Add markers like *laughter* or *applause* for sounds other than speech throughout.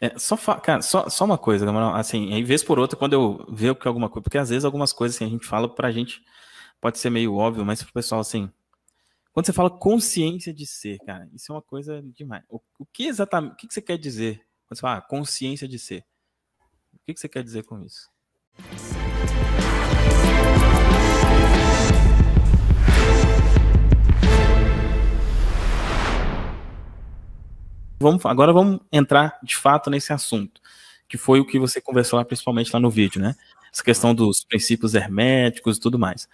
É, só, cara, só, só uma coisa, Gamarão, assim, aí vez por outra, quando eu vejo que é alguma coisa, porque às vezes algumas coisas assim, a gente fala pra gente, pode ser meio óbvio, mas pro pessoal, assim, quando você fala consciência de ser, cara, isso é uma coisa demais. O, o que exatamente, o que, que você quer dizer quando você fala ah, consciência de ser? O que, que você quer dizer com isso? vamos, agora vamos entrar de fato nesse assunto, que foi o que você conversou lá, principalmente lá no vídeo, né? Essa questão dos princípios herméticos e tudo mais.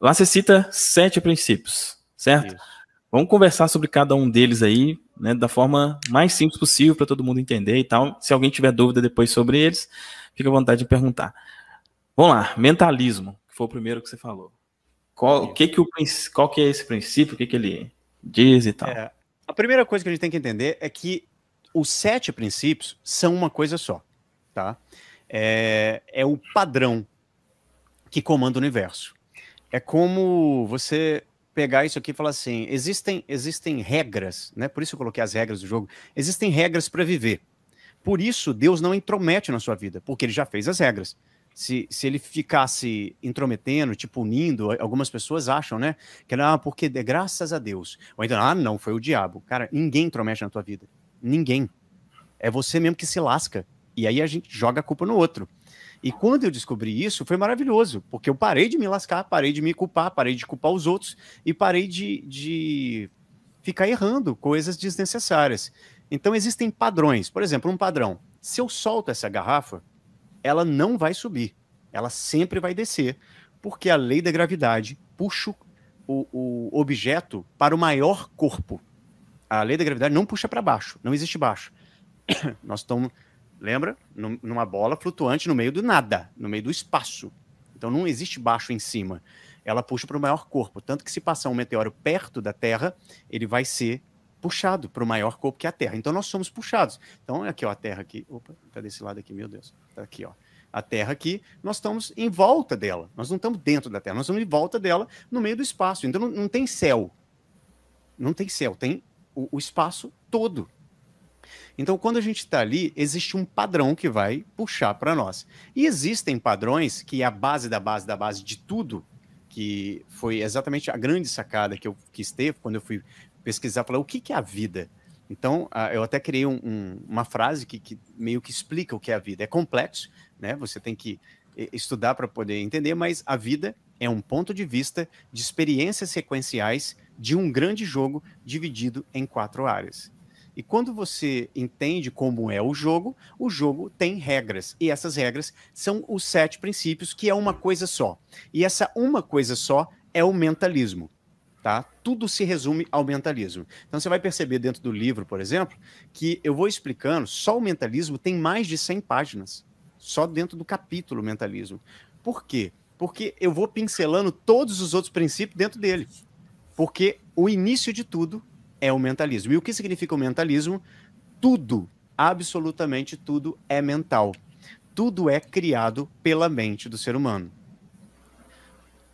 Lá você cita sete princípios, certo? Isso. Vamos conversar sobre cada um deles aí, né, da forma mais simples possível para todo mundo entender e tal. Se alguém tiver dúvida depois sobre eles, fica à vontade de perguntar. Vamos lá, mentalismo, que foi o primeiro que você falou. Qual, que que o, qual que é esse princípio, o que, que ele diz e tal? É, primeira coisa que a gente tem que entender é que os sete princípios são uma coisa só, tá? É, é o padrão que comanda o universo. É como você pegar isso aqui e falar assim: existem, existem regras, né? Por isso eu coloquei as regras do jogo. Existem regras para viver. Por isso Deus não intromete na sua vida, porque ele já fez as regras se, se ele ficasse intrometendo, tipo, unindo, algumas pessoas acham, né? Que ah, porque é graças a Deus. Ou então, ah, não, foi o diabo. Cara, ninguém intromete na tua vida. Ninguém. É você mesmo que se lasca. E aí a gente joga a culpa no outro. E quando eu descobri isso, foi maravilhoso, porque eu parei de me lascar, parei de me culpar, parei de culpar os outros e parei de, de ficar errando coisas desnecessárias. Então existem padrões. Por exemplo, um padrão. Se eu solto essa garrafa, ela não vai subir, ela sempre vai descer, porque a lei da gravidade puxa o, o objeto para o maior corpo. A lei da gravidade não puxa para baixo, não existe baixo. *coughs* Nós estamos, lembra? Numa bola flutuante no meio do nada, no meio do espaço. Então não existe baixo em cima. Ela puxa para o maior corpo. Tanto que se passar um meteoro perto da Terra, ele vai ser puxado para o maior corpo que é a Terra. Então nós somos puxados. Então aqui ó, a Terra aqui, opa, tá desse lado aqui, meu Deus, tá aqui ó. A Terra aqui, nós estamos em volta dela. Nós não estamos dentro da Terra, nós estamos em volta dela no meio do espaço. Então não, não tem céu. Não tem céu, tem o, o espaço todo. Então, quando a gente está ali, existe um padrão que vai puxar para nós. E existem padrões que é a base da base da base de tudo, que foi exatamente a grande sacada que eu quis ter quando eu fui pesquisar, falar o que, que é a vida. Então, ah, eu até criei um, um, uma frase que, que, meio que explica o que é a vida. É complexo, né? Você tem que estudar para poder entender, mas a vida é um ponto de vista de experiências sequenciais de um grande jogo dividido em quatro áreas. E quando você entende como é o jogo, o jogo tem regras. E essas regras são os sete princípios, que é uma coisa só. E essa uma coisa só é o mentalismo tá? Tudo se resume ao mentalismo. Então você vai perceber dentro do livro, por exemplo, que eu vou explicando, só o mentalismo tem mais de 100 páginas, só dentro do capítulo mentalismo. Por quê? Porque eu vou pincelando todos os outros princípios dentro dele. Porque o início de tudo é o mentalismo. E o que significa o mentalismo? Tudo, absolutamente tudo é mental. Tudo é criado pela mente do ser humano.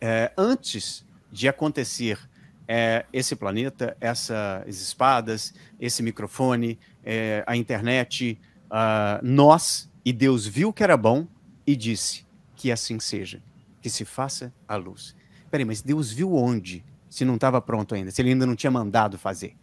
É, antes de acontecer é, esse planeta, essas espadas, esse microfone, é, a internet, uh, nós, e Deus viu que era bom e disse que assim seja, que se faça a luz. Peraí, mas Deus viu onde? Se não estava pronto ainda, se ele ainda não tinha mandado fazer.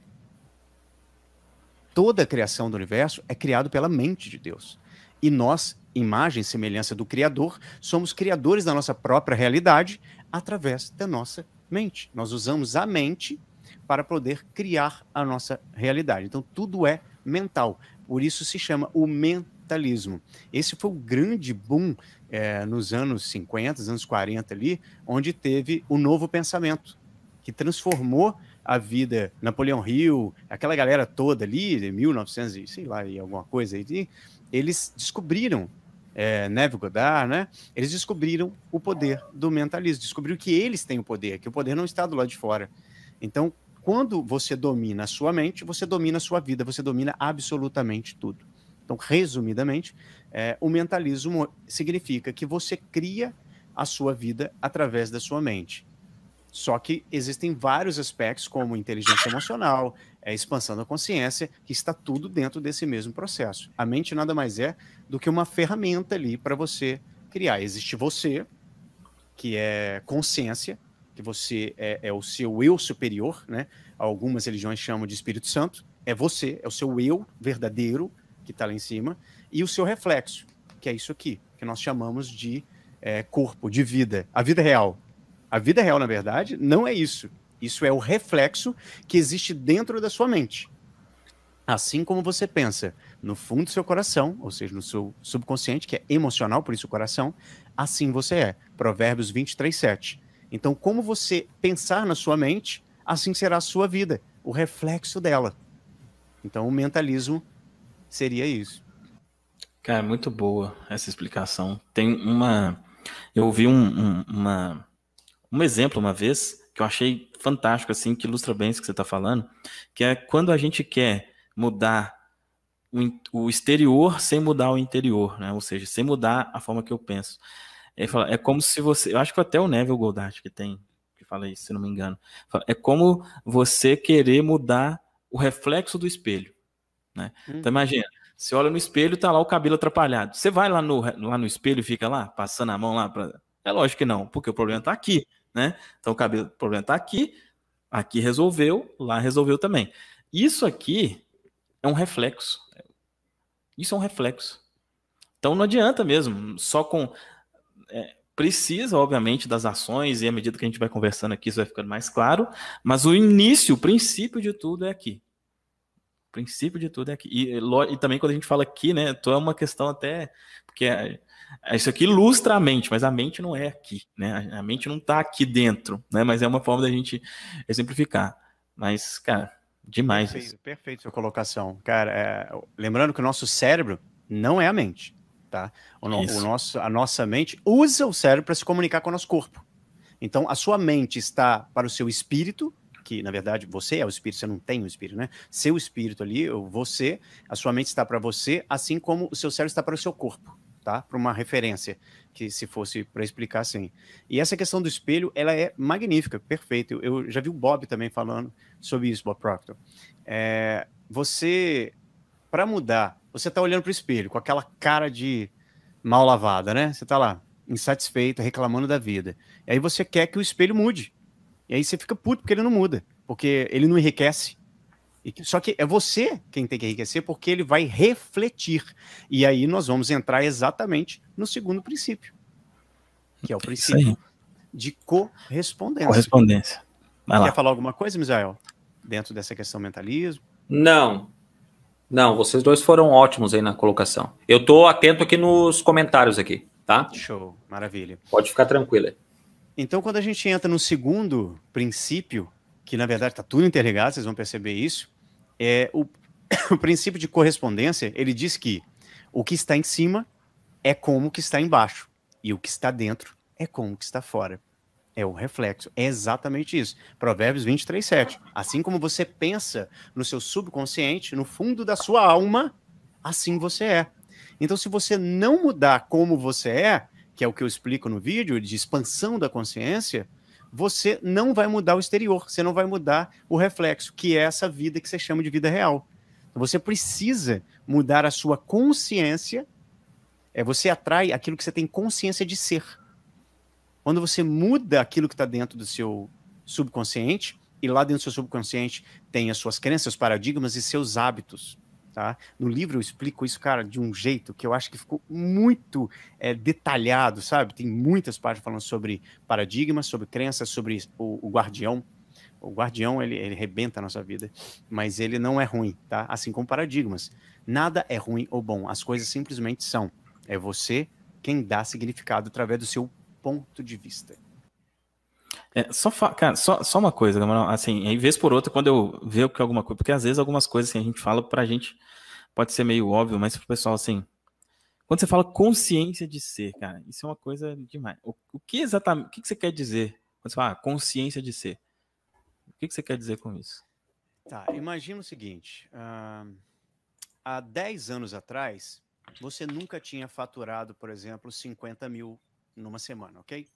Toda a criação do universo é criado pela mente de Deus. E nós, imagem e semelhança do Criador, somos criadores da nossa própria realidade através da nossa mente. Nós usamos a mente para poder criar a nossa realidade. Então, tudo é mental. Por isso se chama o mentalismo. Esse foi o grande boom é, nos anos 50, anos 40 ali, onde teve o novo pensamento, que transformou a vida Napoleão Hill, aquela galera toda ali, de 1900 e sei lá, e alguma coisa aí, eles descobriram é, Neve Goddard, né? Eles descobriram o poder do mentalismo, descobriram que eles têm o poder, que o poder não está do lado de fora. Então, quando você domina a sua mente, você domina a sua vida, você domina absolutamente tudo. Então, resumidamente, é, o mentalismo significa que você cria a sua vida através da sua mente. Só que existem vários aspectos, como inteligência emocional, é, expansão da consciência, que está tudo dentro desse mesmo processo. A mente nada mais é do que uma ferramenta ali para você criar. Existe você, que é consciência, que você é, é, o seu eu superior, né? Algumas religiões chamam de Espírito Santo. É você, é o seu eu verdadeiro que está lá em cima e o seu reflexo, que é isso aqui, que nós chamamos de é, corpo, de vida, a vida real, a vida real, na verdade, não é isso. Isso é o reflexo que existe dentro da sua mente. Assim como você pensa no fundo do seu coração, ou seja, no seu subconsciente, que é emocional, por isso o coração, assim você é. Provérbios 23, 7. Então, como você pensar na sua mente, assim será a sua vida, o reflexo dela. Então, o mentalismo seria isso. Cara, muito boa essa explicação. Tem uma. Eu ouvi um, um, uma um exemplo, uma vez, que eu achei fantástico, assim, que ilustra bem isso que você está falando, que é quando a gente quer mudar o, exterior sem mudar o interior, né? Ou seja, sem mudar a forma que eu penso. Ele fala, é como se você. Eu acho que até o Neville Goldart que tem, que fala isso, se não me engano. Fala, é como você querer mudar o reflexo do espelho. Né? Hum. Então imagina, você olha no espelho tá lá o cabelo atrapalhado. Você vai lá no, lá no espelho e fica lá, passando a mão lá. Pra... É lógico que não, porque o problema está aqui né? Então o cabelo, o problema está aqui, aqui resolveu, lá resolveu também. Isso aqui é um reflexo. Isso é um reflexo. Então não adianta mesmo, só com. É, precisa, obviamente, das ações, e à medida que a gente vai conversando aqui, isso vai ficando mais claro, mas o início, o princípio de tudo é aqui princípio de tudo é aqui. E, e, também quando a gente fala aqui, né? Então é uma questão até. Porque é, é, isso aqui ilustra a mente, mas a mente não é aqui, né? A mente não está aqui dentro, né? Mas é uma forma da gente exemplificar. Mas, cara, demais. Perfeito, perfeito sua colocação. Cara, é, lembrando que o nosso cérebro não é a mente, tá? O, o nosso, a nossa mente usa o cérebro para se comunicar com o nosso corpo. Então, a sua mente está para o seu espírito que, na verdade, você é o espírito, você não tem o espírito, né? Seu espírito ali, você, a sua mente está para você, assim como o seu cérebro está para o seu corpo, tá? Para uma referência, que se fosse para explicar assim. E essa questão do espelho, ela é magnífica, perfeita. Eu já vi o Bob também falando sobre isso, Bob Proctor. É, você, para mudar, você está olhando para o espelho com aquela cara de mal lavada, né? Você está lá, insatisfeito, reclamando da vida. E aí você quer que o espelho mude. E aí você fica puto porque ele não muda, porque ele não enriquece. Só que é você quem tem que enriquecer, porque ele vai refletir. E aí nós vamos entrar exatamente no segundo princípio, que é o princípio de correspondência. Correspondência. Vai Quer falar alguma coisa, Misael, dentro dessa questão mentalismo? Não. Não, vocês dois foram ótimos aí na colocação. Eu estou atento aqui nos comentários aqui, tá? Show, maravilha. Pode ficar tranquila. Então, quando a gente entra no segundo princípio, que na verdade está tudo interligado, vocês vão perceber isso, é o, *coughs* o princípio de correspondência, ele diz que o que está em cima é como o que está embaixo, e o que está dentro é como o que está fora. É o reflexo, é exatamente isso. Provérbios 23, 7. Assim como você pensa no seu subconsciente, no fundo da sua alma, assim você é. Então, se você não mudar como você é, que é o que eu explico no vídeo, de expansão da consciência, você não vai mudar o exterior, você não vai mudar o reflexo, que é essa vida que você chama de vida real. Então, você precisa mudar a sua consciência, é, você atrai aquilo que você tem consciência de ser. Quando você muda aquilo que está dentro do seu subconsciente, e lá dentro do seu subconsciente tem as suas crenças, paradigmas e seus hábitos. Tá? No livro eu explico isso, cara, de um jeito que eu acho que ficou muito é, detalhado, sabe? Tem muitas páginas falando sobre paradigmas, sobre crenças, sobre o, o guardião. O guardião, ele, ele rebenta a nossa vida, mas ele não é ruim, tá? Assim como paradigmas. Nada é ruim ou bom, as coisas simplesmente são. É você quem dá significado através do seu ponto de vista. É, só, cara, só, só uma coisa, Gamarão, assim, aí vez por outra, quando eu vejo que é alguma coisa, porque às vezes algumas coisas assim, a gente fala pra gente, pode ser meio óbvio, mas pro pessoal, assim, quando você fala consciência de ser, cara, isso é uma coisa demais. O, o que exatamente, o que, que você quer dizer quando você fala ah, consciência de ser? O que, que você quer dizer com isso? Tá, imagina o seguinte, uh, há 10 anos atrás, você nunca tinha faturado, por exemplo, 50 mil numa semana, ok?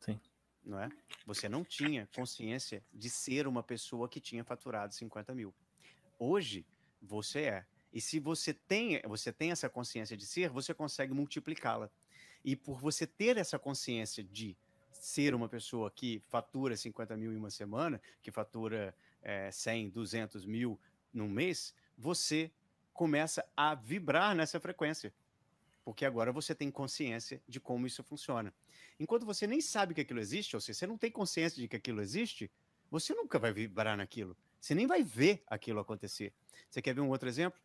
Sim não é? Você não tinha consciência de ser uma pessoa que tinha faturado 50 mil. Hoje, você é. E se você tem, você tem essa consciência de ser, você consegue multiplicá-la. E por você ter essa consciência de ser uma pessoa que fatura 50 mil em uma semana, que fatura é, 100, 200 mil num mês, você começa a vibrar nessa frequência. Porque agora você tem consciência de como isso funciona. Enquanto você nem sabe que aquilo existe, ou seja, você não tem consciência de que aquilo existe, você nunca vai vibrar naquilo. Você nem vai ver aquilo acontecer. Você quer ver um outro exemplo?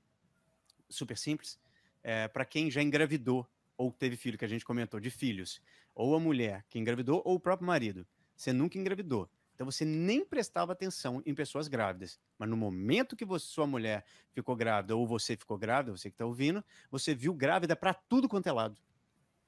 Super simples. É, Para quem já engravidou ou teve filho, que a gente comentou, de filhos. Ou a mulher que engravidou, ou o próprio marido. Você nunca engravidou. Então você nem prestava atenção em pessoas grávidas. Mas no momento que você, sua mulher ficou grávida, ou você ficou grávida, você que está ouvindo, você viu grávida para tudo quanto é lado.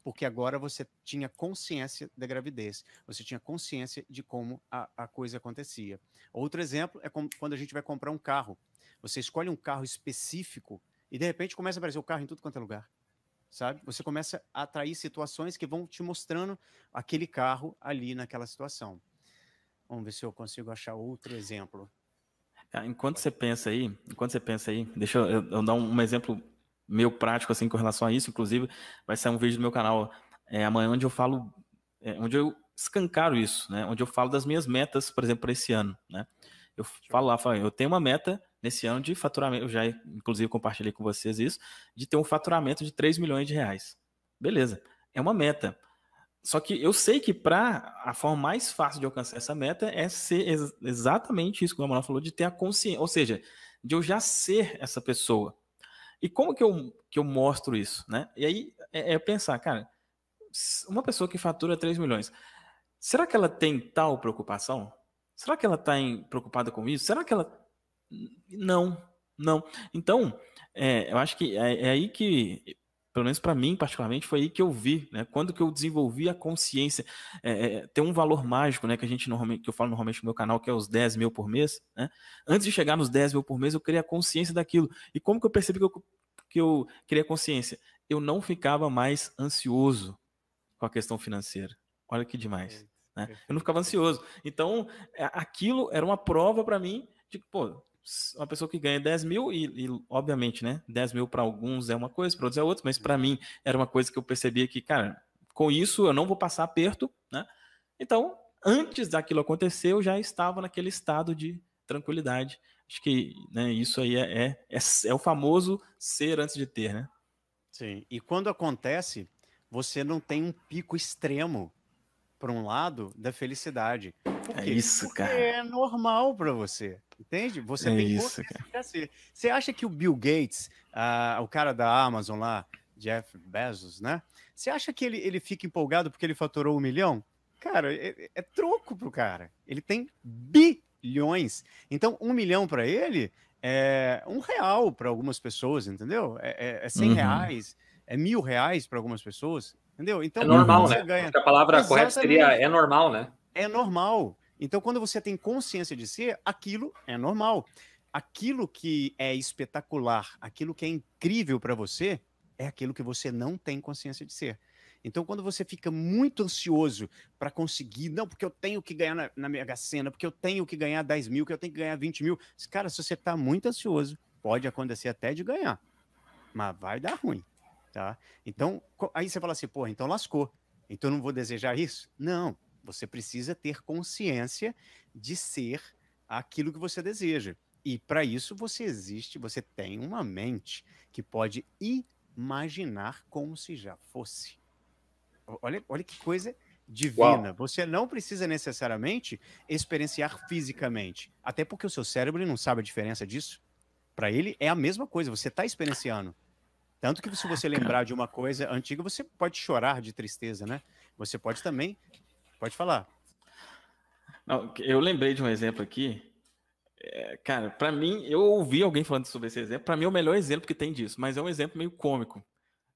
Porque agora você tinha consciência da gravidez, você tinha consciência de como a, a coisa acontecia. Outro exemplo é quando a gente vai comprar um carro. Você escolhe um carro específico e de repente começa a aparecer o carro em tudo quanto é lugar sabe? Você começa a atrair situações que vão te mostrando aquele carro ali naquela situação. Vamos ver se eu consigo achar outro exemplo. Enquanto você pensa aí, enquanto você pensa aí, deixa eu, eu dar um, um, exemplo meio prático assim com relação a isso. Inclusive, vai sair um vídeo do meu canal é, amanhã onde eu falo, é, onde eu escancaro isso, né? Onde eu falo das minhas metas, por exemplo, para esse ano, né? Eu falo lá, falo, eu tenho uma meta nesse ano de faturamento, eu já inclusive compartilhei com vocês isso, de ter um faturamento de 3 milhões de reais. Beleza, é uma meta. Só que eu sei que para a forma mais fácil de alcançar essa meta é ser ex exatamente isso que o Amaral falou, de ter a consciência, ou seja, de eu já ser essa pessoa. E como que eu, que eu mostro isso, né? E aí é, é pensar, cara, uma pessoa que fatura 3 milhões, será que ela tem tal preocupação? Será que ela está preocupada com isso? Será que ela. Não, não. Então, é, eu acho que é, é aí que pelo menos para mim particularmente, foi aí que eu vi, né? Quando que eu desenvolvi a consciência, é, é tem um valor mágico, né? Que a gente normalmente, que eu falo normalmente no meu canal, que é os 10 mil por mês, né? Antes de chegar nos 10 mil por mês, eu criei a consciência daquilo. E como que eu percebi que eu, que eu criei a consciência? Eu não ficava mais ansioso com a questão financeira. Olha que demais. Né? Eu não ficava ansioso. Então, é, aquilo era uma prova para mim de que, pô, uma pessoa que ganha 10 mil, e, e obviamente, né? 10 mil para alguns é uma coisa, para outros é outra, mas para mim era uma coisa que eu percebia que, cara, com isso eu não vou passar perto, né? Então, antes daquilo acontecer, eu já estava naquele estado de tranquilidade. Acho que né, isso aí é, é, é, é o famoso ser antes de ter, né? Sim, e quando acontece, você não tem um pico extremo, por um lado, da felicidade. Por é quê? É isso, Porque cara. é normal para você. Entende? Você é tem isso, cara. Ser. Assim. Você acha que o Bill Gates, o cara da Amazon lá, Jeff Bezos, né? Você acha que ele, ele fica empolgado porque ele faturou um milhão? Cara, é, é troco pro cara. Ele tem bilhões. Então, um milhão para ele é um real para algumas pessoas, entendeu? É, é, é, cem uhum. reais, é mil reais para algumas pessoas, entendeu? Então, é normal, né? Ganha... a palavra Exatamente. correta seria é normal, né? É normal. Então, quando você tem consciência de ser, aquilo é normal. Aquilo que é espetacular, aquilo que é incrível para você, é aquilo que você não tem consciência de ser. Então, quando você fica muito ansioso para conseguir, não, porque eu tenho que ganhar na, na Mega Sena, porque eu tenho que ganhar 10 mil, que eu tenho que ganhar 20 mil. Cara, se você está muito ansioso, pode acontecer até de ganhar, mas vai dar ruim, tá? Então, aí você fala assim, pô, então lascou. Então, não vou desejar isso? Não, você precisa ter consciência de ser aquilo que você deseja. E para isso você existe, você tem uma mente que pode imaginar como se já fosse. Olha, olha que coisa divina. Uau. Você não precisa necessariamente experienciar fisicamente, até porque o seu cérebro não sabe a diferença disso. Para ele é a mesma coisa, você está experienciando. Tanto que se você lembrar de uma coisa antiga, você pode chorar de tristeza, né? Você pode também Pode falar. Não, eu lembrei de um exemplo aqui. É, cara, para mim, eu ouvi alguém falando sobre esse exemplo. Para mim, é o melhor exemplo que tem disso, mas é um exemplo meio cômico.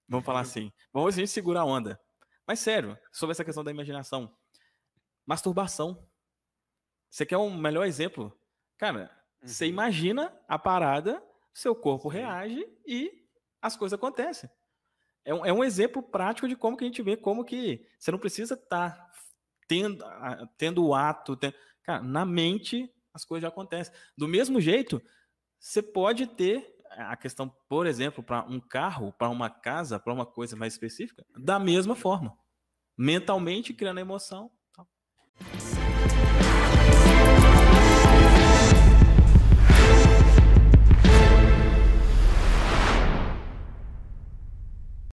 Vamos falar assim. Vamos a gente segurar a onda. Mas sério, sobre essa questão da imaginação. Masturbação. Você quer um melhor exemplo? Cara, uhum. você imagina a parada, seu corpo Sim. reage e as coisas acontecem. É um, é um exemplo prático de como que a gente vê como que você não precisa estar tá tendo, tendo o ato. Tendo... Cara, na mente as coisas já acontecem. Do mesmo jeito, você pode ter a questão, por exemplo, para um carro, para uma casa, para uma coisa mais específica, da mesma forma. Mentalmente criando a emoção,